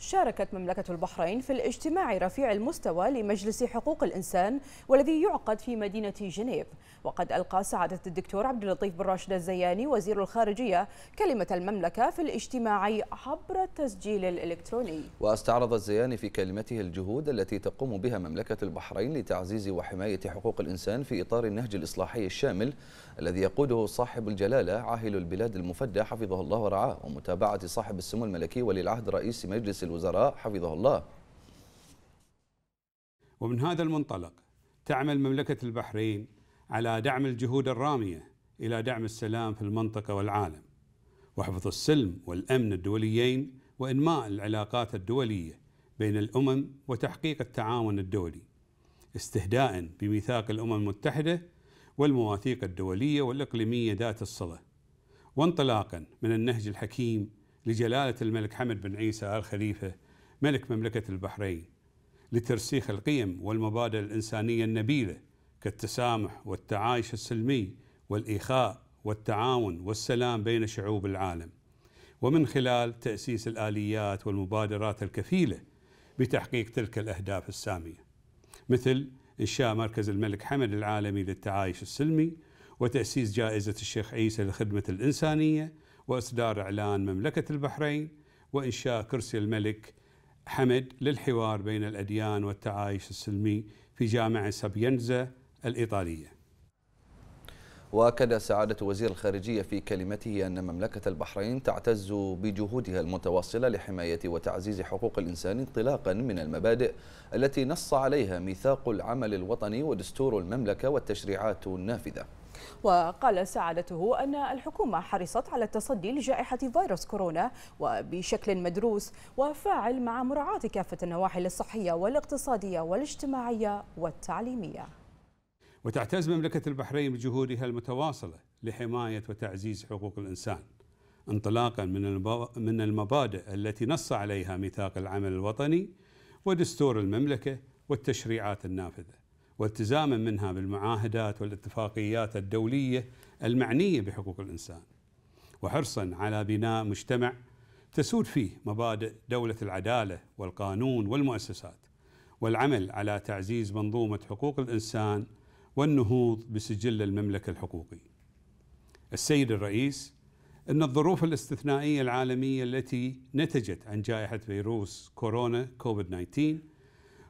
شاركت مملكة البحرين في الاجتماع رفيع المستوى لمجلس حقوق الإنسان والذي يعقد في مدينة جنيف وقد ألقى سعادة الدكتور عبد اللطيف بن راشد الزياني وزير الخارجية كلمة المملكة في الاجتماع عبر التسجيل الإلكتروني واستعرض الزياني في كلمته الجهود التي تقوم بها مملكة البحرين لتعزيز وحماية حقوق الإنسان في إطار النهج الإصلاحي الشامل الذي يقوده صاحب الجلالة عاهل البلاد المفدى حفظه الله ورعاه ومتابعة صاحب السمو الملكي ولي العهد رئيس مجلس الوزراء حفظه الله ومن هذا المنطلق تعمل مملكة البحرين على دعم الجهود الرامية إلى دعم السلام في المنطقة والعالم وحفظ السلم والأمن الدوليين وإنماء العلاقات الدولية بين الأمم وتحقيق التعاون الدولي استهداء بميثاق الأمم المتحدة والمواثيق الدولية والإقليمية ذات الصلة وانطلاقا من النهج الحكيم لجلالة الملك حمد بن عيسى آل خليفة ملك مملكة البحرين لترسيخ القيم والمبادئ الإنسانية النبيلة كالتسامح والتعايش السلمي والإخاء والتعاون والسلام بين شعوب العالم ومن خلال تأسيس الآليات والمبادرات الكفيلة بتحقيق تلك الأهداف السامية مثل إنشاء مركز الملك حمد العالمي للتعايش السلمي وتأسيس جائزة الشيخ عيسى لخدمة الإنسانية واصدار اعلان مملكه البحرين وانشاء كرسي الملك حمد للحوار بين الاديان والتعايش السلمي في جامعه سابينزا الايطاليه. واكد سعاده وزير الخارجيه في كلمته ان مملكه البحرين تعتز بجهودها المتواصله لحمايه وتعزيز حقوق الانسان انطلاقا من المبادئ التي نص عليها ميثاق العمل الوطني ودستور المملكه والتشريعات النافذه. وقال سعادته أن الحكومة حرصت على التصدي لجائحة فيروس كورونا وبشكل مدروس وفاعل مع مراعاة كافة النواحي الصحية والاقتصادية والاجتماعية والتعليمية وتعتز مملكة البحرين بجهودها المتواصلة لحماية وتعزيز حقوق الإنسان انطلاقا من المبادئ التي نص عليها ميثاق العمل الوطني ودستور المملكة والتشريعات النافذة والتزاما منها بالمعاهدات والاتفاقيات الدوليه المعنيه بحقوق الانسان وحرصا على بناء مجتمع تسود فيه مبادئ دوله العداله والقانون والمؤسسات والعمل على تعزيز منظومه حقوق الانسان والنهوض بسجل المملكه الحقوقي. السيد الرئيس ان الظروف الاستثنائيه العالميه التي نتجت عن جائحه فيروس كورونا كوفيد 19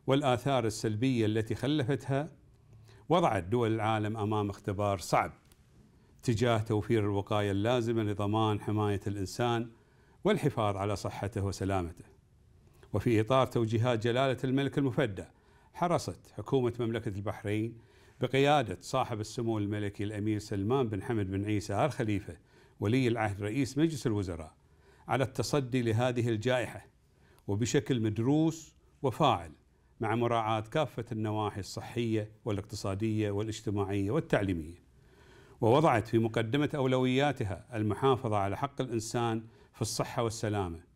والآثار السلبية التي خلفتها وضعت دول العالم أمام اختبار صعب تجاه توفير الوقاية اللازمة لضمان حماية الإنسان والحفاظ على صحته وسلامته وفي إطار توجيهات جلالة الملك المفدى حرصت حكومة مملكة البحرين بقيادة صاحب السمو الملكي الأمير سلمان بن حمد بن عيسى آل خليفة ولي العهد رئيس مجلس الوزراء على التصدي لهذه الجائحة وبشكل مدروس وفاعل مع مراعاة كافة النواحي الصحية والاقتصادية والاجتماعية والتعليمية. ووضعت في مقدمة أولوياتها المحافظة على حق الإنسان في الصحة والسلامة